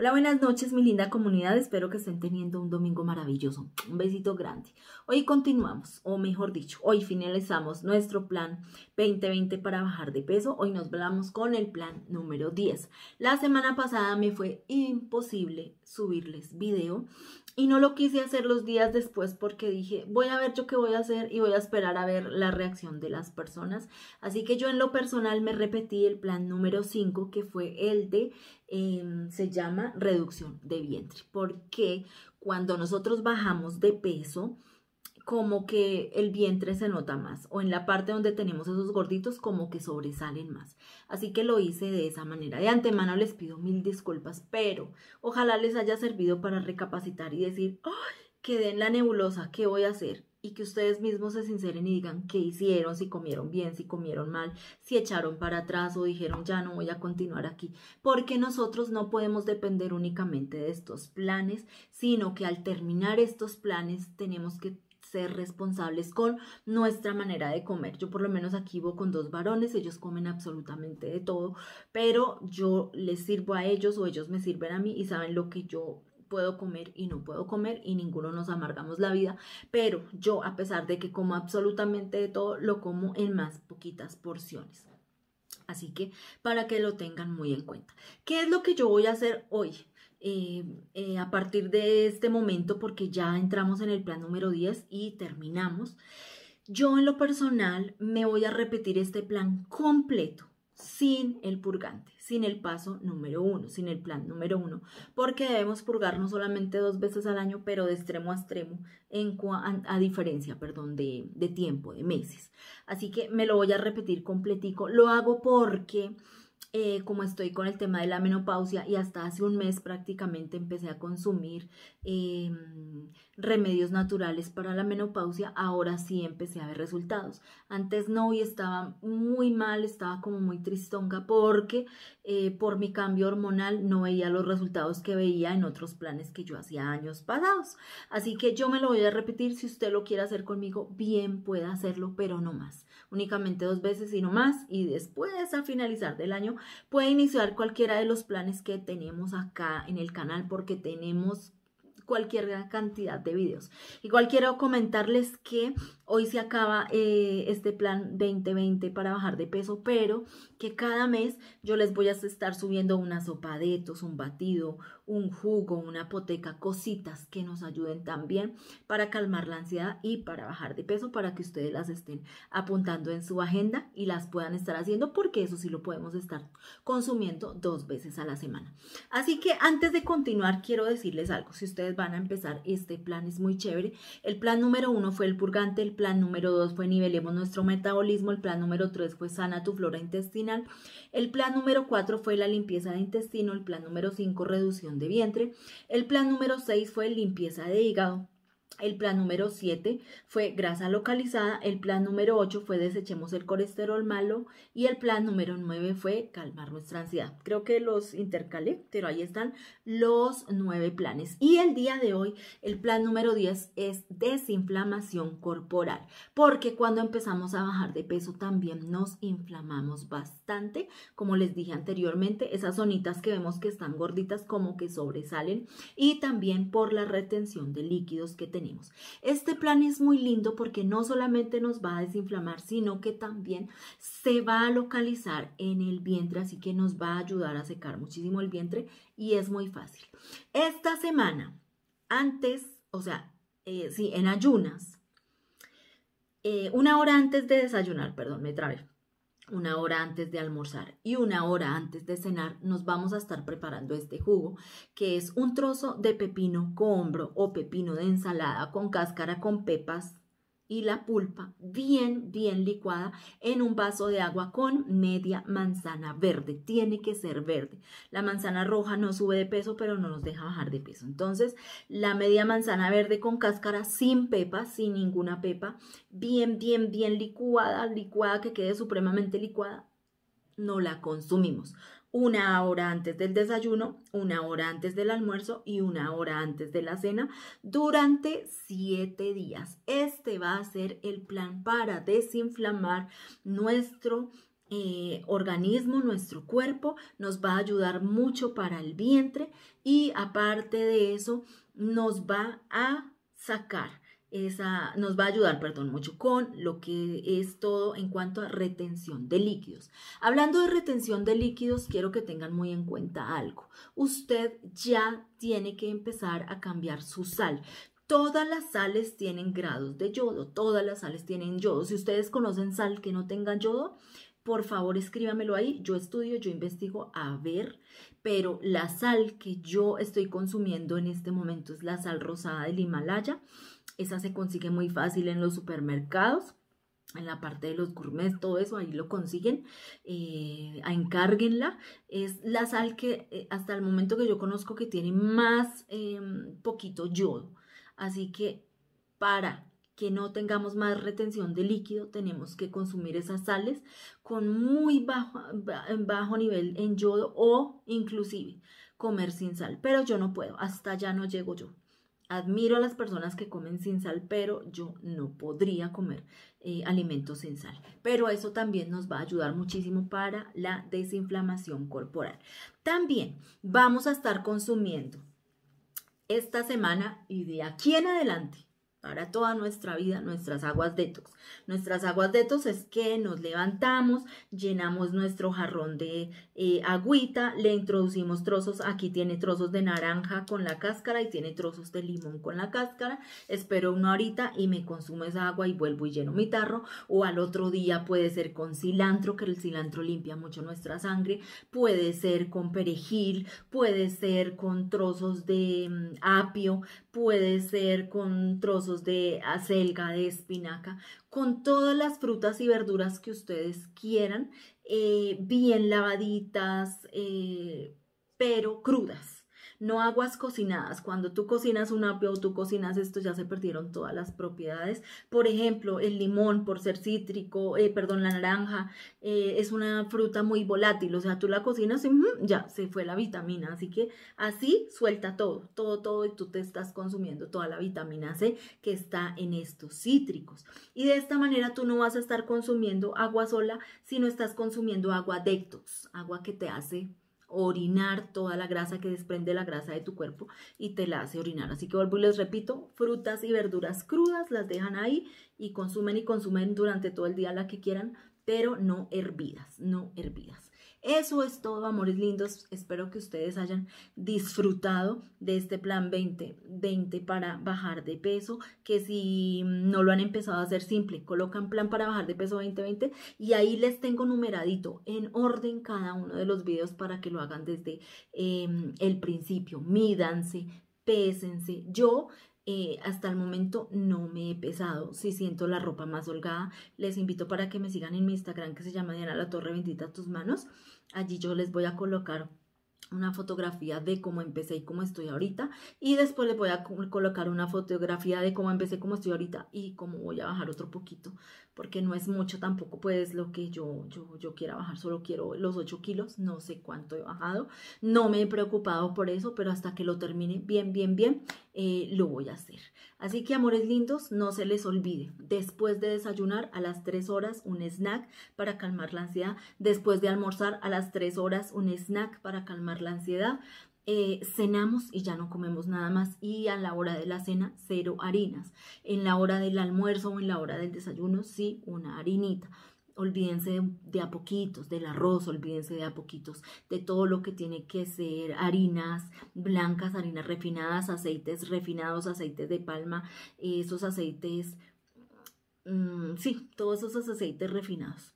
Hola, buenas noches, mi linda comunidad. Espero que estén teniendo un domingo maravilloso. Un besito grande. Hoy continuamos, o mejor dicho, hoy finalizamos nuestro plan 2020 para bajar de peso. Hoy nos hablamos con el plan número 10. La semana pasada me fue imposible subirles video y no lo quise hacer los días después porque dije, voy a ver yo qué voy a hacer y voy a esperar a ver la reacción de las personas. Así que yo en lo personal me repetí el plan número 5 que fue el de Em, se llama reducción de vientre, porque cuando nosotros bajamos de peso, como que el vientre se nota más o en la parte donde tenemos esos gorditos como que sobresalen más. Así que lo hice de esa manera. De antemano les pido mil disculpas, pero ojalá les haya servido para recapacitar y decir, ¡ay! Quedé en la nebulosa, ¿qué voy a hacer? y que ustedes mismos se sinceren y digan qué hicieron, si comieron bien, si comieron mal, si echaron para atrás o dijeron ya no voy a continuar aquí, porque nosotros no podemos depender únicamente de estos planes, sino que al terminar estos planes tenemos que ser responsables con nuestra manera de comer. Yo por lo menos aquí voy con dos varones, ellos comen absolutamente de todo, pero yo les sirvo a ellos o ellos me sirven a mí y saben lo que yo puedo comer y no puedo comer y ninguno nos amargamos la vida, pero yo a pesar de que como absolutamente de todo, lo como en más poquitas porciones. Así que para que lo tengan muy en cuenta. ¿Qué es lo que yo voy a hacer hoy? Eh, eh, a partir de este momento, porque ya entramos en el plan número 10 y terminamos, yo en lo personal me voy a repetir este plan completo sin el purgante, sin el paso número uno, sin el plan número uno, porque debemos purgarnos solamente dos veces al año, pero de extremo a extremo, a, diferencia, perdón, de, de tiempo, de meses. Así que me lo voy a repetir completico, lo hago porque eh, como estoy con el tema de la menopausia y hasta hace un mes prácticamente empecé a consumir em, remedios naturales para la menopausia, ahora sí empecé a ver resultados. Antes no y estaba muy mal, estaba como muy tristonga porque eh, por mi cambio hormonal no veía los resultados que veía en otros planes que yo hacía años pasados. Así que yo me lo voy a repetir, si usted lo quiere hacer conmigo, bien puede hacerlo, pero no más. Únicamente dos veces y no más y después al finalizar del año puede iniciar cualquiera de los planes que tenemos acá en el canal porque tenemos cualquier cantidad de videos. Igual quiero comentarles que hoy se acaba eh, este plan 2020 para bajar de peso, pero que cada mes yo les voy a estar subiendo unas sopadetos, un batido, un jugo, una apoteca, cositas que nos ayuden también para calmar la ansiedad y para bajar de peso, para que ustedes las estén apuntando en su agenda y las puedan estar haciendo, porque eso sí lo podemos estar consumiendo dos veces a la semana. Así que antes de continuar, quiero decirles algo. Si ustedes van a empezar, este plan es muy chévere. El plan número uno fue el purgante, el plan número dos fue nivelemos nuestro metabolismo, el plan número tres fue sana tu flora intestinal, el plan número cuatro fue la limpieza de intestino, el plan número cinco reducción de vientre. El plan número 6 fue limpieza de hígado. El plan número 7 fue grasa localizada, el plan número 8 fue desechemos el colesterol malo y el plan número 9 fue calmar nuestra ansiedad. Creo que los intercalé, pero ahí están los nueve planes. Y el día de hoy, el plan número 10 es desinflamación corporal, porque cuando empezamos a bajar de peso también nos inflamamos bastante. Como les dije anteriormente, esas zonitas que vemos que están gorditas como que sobresalen y también por la retención de líquidos que tenemos este plan es muy lindo porque no solamente nos va a desinflamar, sino que también se va a localizar en el vientre, así que nos va a ayudar a secar muchísimo el vientre y es muy fácil. Esta semana, antes, o sea, eh, sí, en ayunas, eh, una hora antes de desayunar, perdón, me trabé una hora antes de almorzar y una hora antes de cenar nos vamos a estar preparando este jugo, que es un trozo de pepino hombro o pepino de ensalada con cáscara con pepas y la pulpa bien, bien licuada en un vaso de agua con media manzana verde. Tiene que ser verde. La manzana roja no sube de peso, pero no nos deja bajar de peso. Entonces, la media manzana verde con cáscara sin pepa, sin ninguna pepa, bien, bien, bien licuada, licuada, que quede supremamente licuada, no la consumimos una hora antes del desayuno, una hora antes del almuerzo y una hora antes de la cena durante siete días. Este va a ser el plan para desinflamar nuestro eh, organismo, nuestro cuerpo, nos va a ayudar mucho para el vientre y aparte de eso nos va a sacar esa, nos va a ayudar, perdón, mucho con lo que es todo en cuanto a retención de líquidos. Hablando de retención de líquidos, quiero que tengan muy en cuenta algo. Usted ya tiene que empezar a cambiar su sal. Todas las sales tienen grados de yodo, todas las sales tienen yodo. Si ustedes conocen sal que no tenga yodo, por favor escríbamelo ahí. Yo estudio, yo investigo a ver, pero la sal que yo estoy consumiendo en este momento es la sal rosada del Himalaya esa se consigue muy fácil en los supermercados en la parte de los gourmets, todo eso, ahí lo consiguen, eh, encárguenla. Es la sal que eh, hasta el momento que yo conozco que tiene más em, poquito yodo. Así que para que no tengamos más retención de líquido, tenemos que consumir esas sales con muy bajo, bajo nivel en yodo o inclusive comer sin sal. Pero yo no puedo, hasta ya no llego yo. Admiro a las personas que comen sin sal, pero yo no podría comer eh, alimentos sin sal. Pero eso también nos va a ayudar muchísimo para la desinflamación corporal. También vamos a estar consumiendo esta semana y de aquí en adelante para toda nuestra vida, nuestras aguas detox. Nuestras aguas detox es que nos levantamos, llenamos nuestro jarrón de eh, agüita, le introducimos trozos, aquí tiene trozos de naranja con la cáscara y tiene trozos de limón con la cáscara. Espero una horita y me consumo esa agua y vuelvo y lleno mi tarro. O al otro día puede ser con cilantro, que el cilantro limpia mucho nuestra sangre. Puede ser con perejil, puede ser con trozos de mm, apio, puede ser con trozos de acelga, de espinaca, con todas las frutas y verduras que ustedes quieran, eh, bien lavaditas, eh, pero crudas no aguas cocinadas. Cuando tú cocinas un apio o tú cocinas esto, ya se perdieron todas las propiedades. Por ejemplo, el limón, por ser cítrico, eh, perdón, la naranja, eh, es una fruta muy volátil. O sea, tú la cocinas y mm, ya se fue la vitamina. Así que así suelta todo, todo, todo, y tú te estás consumiendo toda la vitamina C que está en estos cítricos. Y de esta manera tú no vas a estar consumiendo agua sola, sino estás consumiendo agua dectos, agua que te hace orinar toda la grasa que desprende la grasa de tu cuerpo y te la hace orinar. Así que vuelvo y les repito, frutas y verduras crudas las dejan ahí y consumen y consumen durante todo el día la que quieran, pero no hervidas, no hervidas. Eso es todo, amores lindos. Espero que ustedes hayan disfrutado de este plan 2020 para bajar de peso, que si no lo han empezado a hacer simple, colocan plan para bajar de peso 2020 y ahí les tengo numeradito en orden cada uno de los videos para que lo hagan desde em, el principio. Mídanse, pésense. Yo eh, hasta el momento no me he pesado, si siento la ropa más holgada, les invito para que me sigan en mi Instagram que se llama Diana La Torre Bendita Tus Manos, allí yo les voy a colocar una fotografía de cómo empecé y cómo estoy ahorita y después les voy a colocar una fotografía de cómo empecé, cómo estoy ahorita y cómo voy a bajar otro poquito porque no es mucho tampoco pues lo que yo, yo, yo quiera bajar, solo quiero los 8 kilos, no sé cuánto he bajado, no me he preocupado por eso pero hasta que lo termine bien, bien, bien eh, lo voy a hacer. Así que, amores lindos, no se les olvide, después de desayunar a las 3 horas un snack para calmar la ansiedad, después de almorzar a las 3 horas un snack para calmar la ansiedad, eh, cenamos y ya no comemos nada más y a la hora de la cena cero harinas, en la hora del almuerzo o en la hora del desayuno sí una harinita olvídense de, a poquitos, del arroz, olvídense de a poquitos, de todo lo que tiene que ser harinas blancas, harinas refinadas, aceites refinados, aceites de palma, esos aceites, mm, sí, todos esos aceites refinados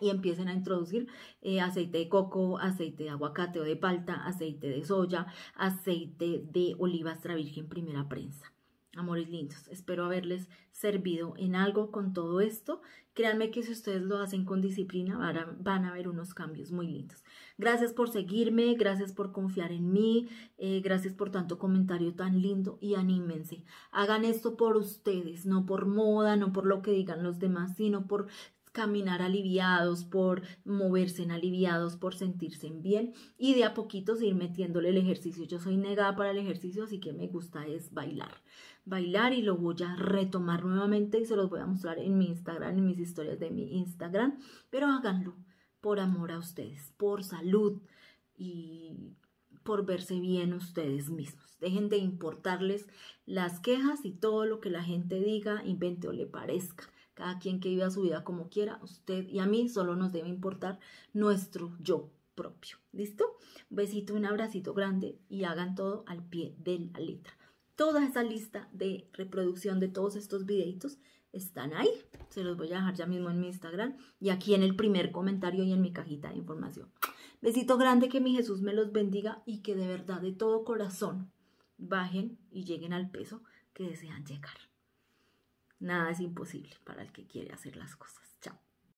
y empiecen a introducir eh, aceite de coco, aceite de aguacate o de palta, aceite de soya, aceite de oliva extra virgen primera prensa. Amores lindos, espero haberles servido en algo con todo esto. Créanme que si ustedes lo hacen con disciplina van a, ver unos cambios muy lindos. Gracias por seguirme, gracias por confiar en mí, eh, gracias por tanto comentario tan lindo y anímense. Hagan esto por ustedes, no por moda, no por lo que digan los demás, sino por caminar aliviados, por moverse en aliviados, por sentirse bien y de a poquitos ir metiéndole el ejercicio. Yo soy negada para el ejercicio, así que me gusta es bailar bailar y lo voy a retomar nuevamente y se los voy a mostrar en mi Instagram, en mis historias de mi Instagram, pero háganlo por amor a ustedes, por salud y por verse bien ustedes mismos. Dejen de importarles las quejas y todo lo que la gente diga, invente o le parezca. Cada quien que viva su vida como quiera, usted y a mí solo nos debe importar nuestro yo propio. ¿Listo? besito, un abracito grande y hagan todo al pie de la letra toda esa lista de reproducción de todos estos videitos están ahí. Se los voy a dejar ya mismo en mi Instagram y aquí en el primer comentario y en mi cajita de información. Besito grande, que mi Jesús me los bendiga y que de verdad, de todo corazón, bajen y lleguen al peso que desean llegar. Nada es imposible para el que quiere hacer las cosas.